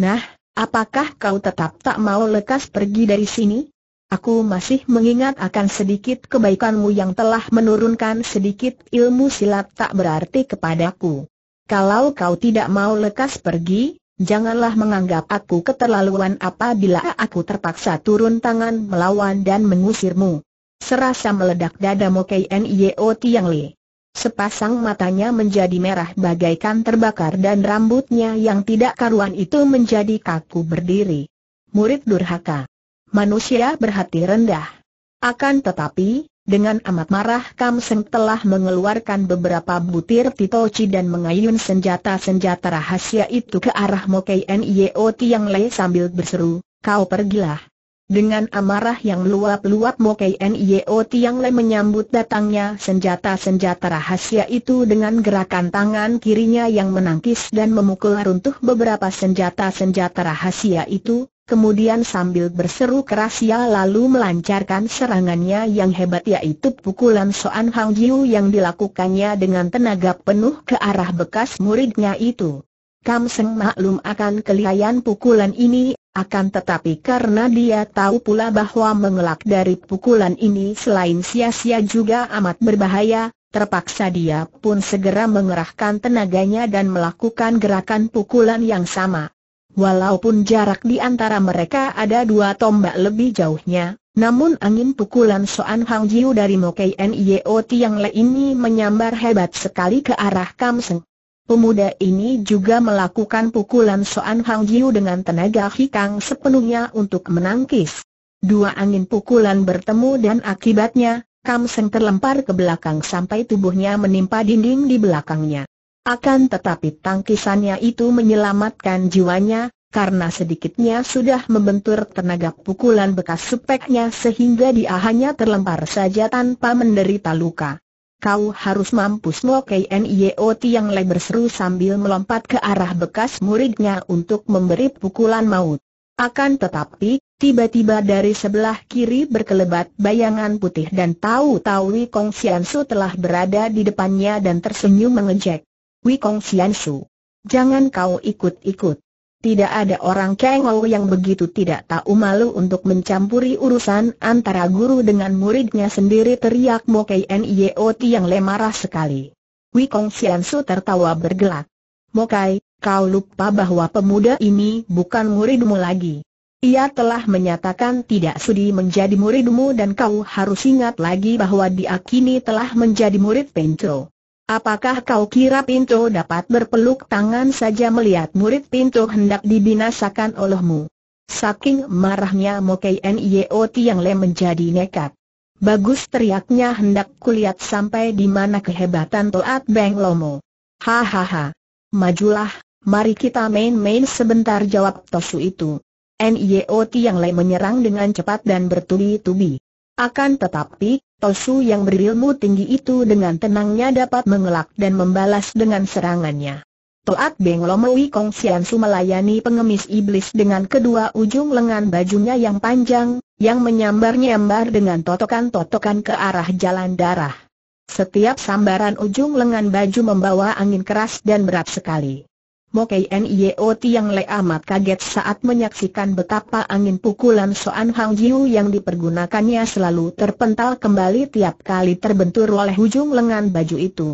Nah, apakah kau tetap tak mau lekas pergi dari sini? Aku masih mengingat akan sedikit kebaikanmu yang telah menurunkan sedikit ilmu silat tak berarti kepadaku. Kalau kau tidak mau lekas pergi, Janganlah menganggap aku keterlaluan apabila aku terpaksa turun tangan melawan dan mengusirmu. Serasa meledak dada Mokei Nio Tiang Li. Sepasang matanya menjadi merah bagaikan terbakar dan rambutnya yang tidak karuan itu menjadi kaku berdiri. Murid durhaka. Manusia berhati rendah. Akan tetapi, dengan amat marah Kam Seng telah mengeluarkan beberapa butir titoci dan mengayun senjata-senjata rahasia itu ke arah Mokei Nio Tiang le sambil berseru, kau pergilah. Dengan amarah yang luap luap Mokei Nio Tiang le menyambut datangnya senjata-senjata rahasia itu dengan gerakan tangan kirinya yang menangkis dan memukul runtuh beberapa senjata-senjata rahasia itu, Kemudian sambil berseru keras ia lalu melancarkan serangannya yang hebat yaitu pukulan Soan Hang Jiu yang dilakukannya dengan tenaga penuh ke arah bekas muridnya itu. Kam Seng maklum akan kelihayan pukulan ini, akan tetapi karena dia tahu pula bahwa mengelak dari pukulan ini selain sia-sia juga amat berbahaya, terpaksa dia pun segera mengerahkan tenaganya dan melakukan gerakan pukulan yang sama. Walaupun jarak di antara mereka ada dua tombak lebih jauhnya, namun angin pukulan Soan Hang Jiu dari Mokai Nio Tiang Le ini menyambar hebat sekali ke arah Kam Seng. Pemuda ini juga melakukan pukulan Soan Hang Jiu dengan tenaga hikang sepenuhnya untuk menangkis. Dua angin pukulan bertemu dan akibatnya, Kam Seng terlempar ke belakang sampai tubuhnya menimpa dinding di belakangnya. Akan tetapi tangkisannya itu menyelamatkan jiwanya, karena sedikitnya sudah membentur tenaga pukulan bekas supeknya sehingga dia hanya terlempar saja tanpa menderita luka. Kau harus mampus Mo KNIOT e yang le berseru sambil melompat ke arah bekas muridnya untuk memberi pukulan maut. Akan tetapi, tiba-tiba dari sebelah kiri berkelebat bayangan putih dan tahu-tahu Kong Xiansu telah berada di depannya dan tersenyum mengejek. Wikong Xiansu. Jangan kau ikut-ikut. Tidak ada orang kengol yang begitu tidak tahu malu untuk mencampuri urusan antara guru dengan muridnya sendiri teriak Mo Nio Niot yang lemarah sekali. Wikong Xiansu tertawa bergelak. Mo Kei, kau lupa bahwa pemuda ini bukan muridmu lagi. Ia telah menyatakan tidak sudi menjadi muridmu dan kau harus ingat lagi bahwa dia kini telah menjadi murid Pencro. Apakah kau kira Pinto dapat berpeluk tangan saja melihat murid Pinto hendak dibinasakan olehmu? Saking marahnya mokai Nio Tiang Le menjadi nekat. Bagus teriaknya hendak kulihat sampai di mana kehebatan Toat Beng Lomo. Hahaha. Majulah, mari kita main-main sebentar jawab Tosu itu. Nio Tiang Le menyerang dengan cepat dan bertubi-tubi. Akan tetapi, Tosu yang berilmu tinggi itu dengan tenangnya dapat mengelak dan membalas dengan serangannya. Toat Beng Lomowi Kong Sian Su melayani pengemis iblis dengan kedua ujung lengan bajunya yang panjang, yang menyambar-nyambar dengan totokan-totokan ke arah jalan darah. Setiap sambaran ujung lengan baju membawa angin keras dan berat sekali. Mokai Nio e Tiang Le amat kaget saat menyaksikan betapa angin pukulan Soan Hang Jiu yang dipergunakannya selalu terpental kembali tiap kali terbentur oleh ujung lengan baju itu.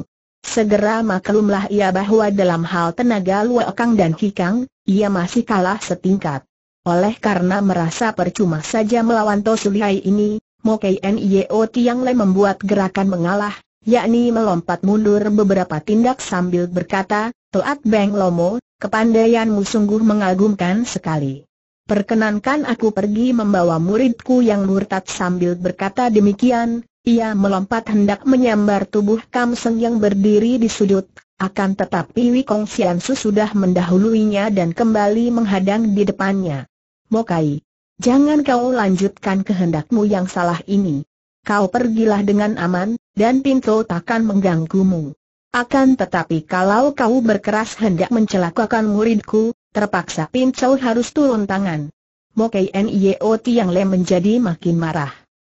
Segera maklumlah ia bahwa dalam hal tenaga kang dan Hikang, ia masih kalah setingkat. Oleh karena merasa percuma saja melawan Tosuliai ini, Mokai Nio e Tiang Le membuat gerakan mengalah, yakni melompat mundur beberapa tindak sambil berkata, Toat Beng Lomo, kepandaianmu sungguh mengagumkan sekali. Perkenankan aku pergi membawa muridku yang murtad sambil berkata demikian, ia melompat hendak menyambar tubuh Kam Seng yang berdiri di sudut, akan tetapi Wikong Siansu sudah mendahuluinya dan kembali menghadang di depannya. Mokai, jangan kau lanjutkan kehendakmu yang salah ini kau pergilah dengan aman, dan pintu takkan mengganggumu. Akan tetapi kalau kau berkeras hendak mencelakakan muridku, terpaksa Pinto harus turun tangan. Mokai Nio Tiang Le menjadi makin marah.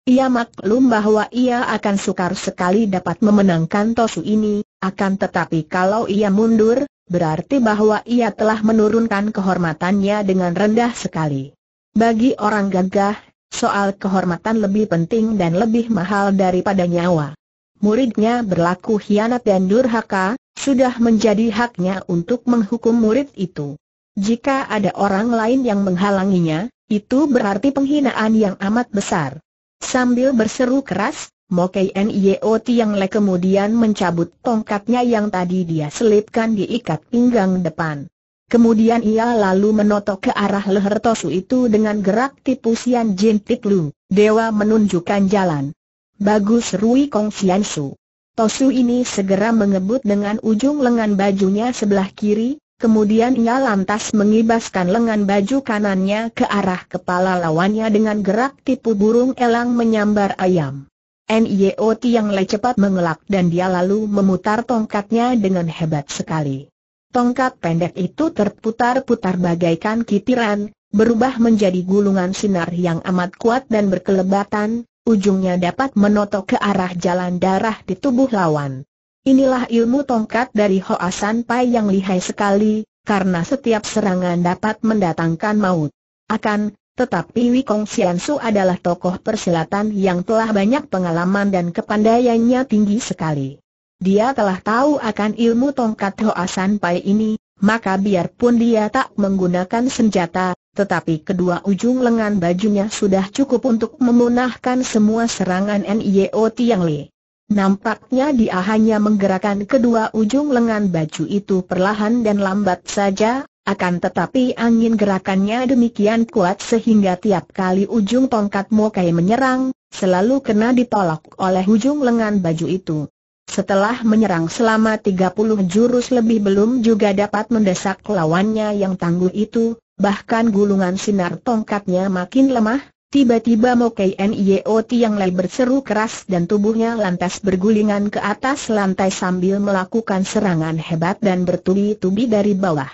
Ia maklum bahwa ia akan sukar sekali dapat memenangkan Tosu ini, akan tetapi kalau ia mundur, berarti bahwa ia telah menurunkan kehormatannya dengan rendah sekali. Bagi orang gagah, soal kehormatan lebih penting dan lebih mahal daripada nyawa. Muridnya berlaku hianat dan durhaka, sudah menjadi haknya untuk menghukum murid itu. Jika ada orang lain yang menghalanginya, itu berarti penghinaan yang amat besar. Sambil berseru keras, Mokai Nio Tiang Le kemudian mencabut tongkatnya yang tadi dia selipkan diikat pinggang depan. Kemudian ia lalu menotok ke arah leher Tosu itu dengan gerak tipu Sian Jin Tik Lu. Dewa menunjukkan jalan. Bagus Rui Kong Sian Su. Tosu ini segera mengebut dengan ujung lengan bajunya sebelah kiri, kemudian ia lantas mengibaskan lengan baju kanannya ke arah kepala lawannya dengan gerak tipu burung elang menyambar ayam. NIO Tiang Le cepat mengelak dan dia lalu memutar tongkatnya dengan hebat sekali. Tongkat pendek itu terputar-putar bagaikan kitiran, berubah menjadi gulungan sinar yang amat kuat dan berkelebatan, ujungnya dapat menotok ke arah jalan darah di tubuh lawan. Inilah ilmu tongkat dari Hoa San Pai yang lihai sekali, karena setiap serangan dapat mendatangkan maut. Akan, tetapi Wikong Su adalah tokoh persilatan yang telah banyak pengalaman dan kepandaiannya tinggi sekali. Dia telah tahu akan ilmu tongkat Hoasan Pai ini, maka biarpun dia tak menggunakan senjata, tetapi kedua ujung lengan bajunya sudah cukup untuk memunahkan semua serangan NIO Tiang Li. Nampaknya dia hanya menggerakkan kedua ujung lengan baju itu perlahan dan lambat saja, akan tetapi angin gerakannya demikian kuat sehingga tiap kali ujung tongkat Mokai menyerang, selalu kena ditolak oleh ujung lengan baju itu. Setelah menyerang selama 30 jurus lebih belum juga dapat mendesak lawannya yang tangguh itu, bahkan gulungan sinar tongkatnya makin lemah, tiba-tiba Mokai Nio yang Lai berseru keras dan tubuhnya lantas bergulingan ke atas lantai sambil melakukan serangan hebat dan bertubi-tubi dari bawah.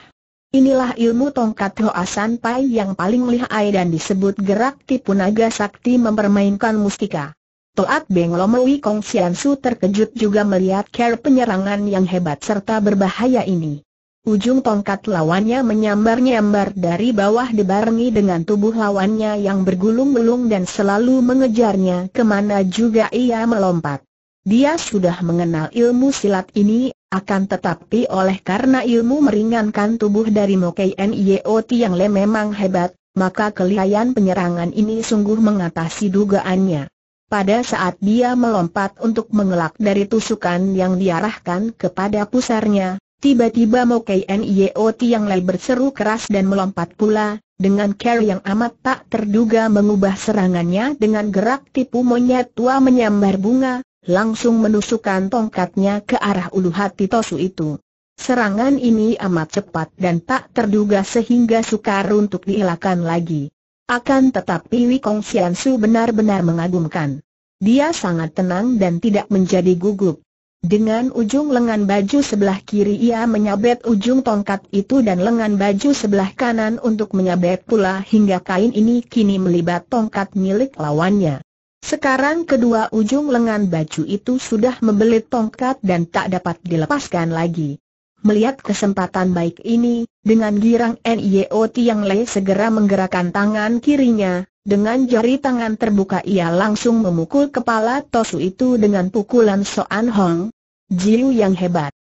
Inilah ilmu tongkat Hoa San yang paling lihai dan disebut gerak tipu naga sakti mempermainkan mustika. Toat Beng Lomowi Kong Sian Su terkejut juga melihat care penyerangan yang hebat serta berbahaya ini. Ujung tongkat lawannya menyambar-nyambar dari bawah dibarengi dengan tubuh lawannya yang bergulung-gulung dan selalu mengejarnya kemana juga ia melompat. Dia sudah mengenal ilmu silat ini, akan tetapi oleh karena ilmu meringankan tubuh dari Mokai Niot yang le memang hebat, maka kelihayan penyerangan ini sungguh mengatasi dugaannya. Pada saat dia melompat untuk mengelak dari tusukan yang diarahkan kepada pusarnya, tiba-tiba Mokei Niot yang lain berseru keras dan melompat pula, dengan care yang amat tak terduga mengubah serangannya dengan gerak tipu monyet tua menyambar bunga, langsung menusukkan tongkatnya ke arah ulu hati Tosu itu. Serangan ini amat cepat dan tak terduga sehingga sukar untuk dielakkan lagi. Akan tetapi Wikong Xiansu benar-benar mengagumkan. Dia sangat tenang dan tidak menjadi gugup. Dengan ujung lengan baju sebelah kiri ia menyabet ujung tongkat itu dan lengan baju sebelah kanan untuk menyabet pula hingga kain ini kini melibat tongkat milik lawannya. Sekarang kedua ujung lengan baju itu sudah membelit tongkat dan tak dapat dilepaskan lagi. Melihat kesempatan baik ini, dengan girang NIO Tiang Le segera menggerakkan tangan kirinya, dengan jari tangan terbuka ia langsung memukul kepala Tosu itu dengan pukulan Soan Hong. Jiu yang hebat.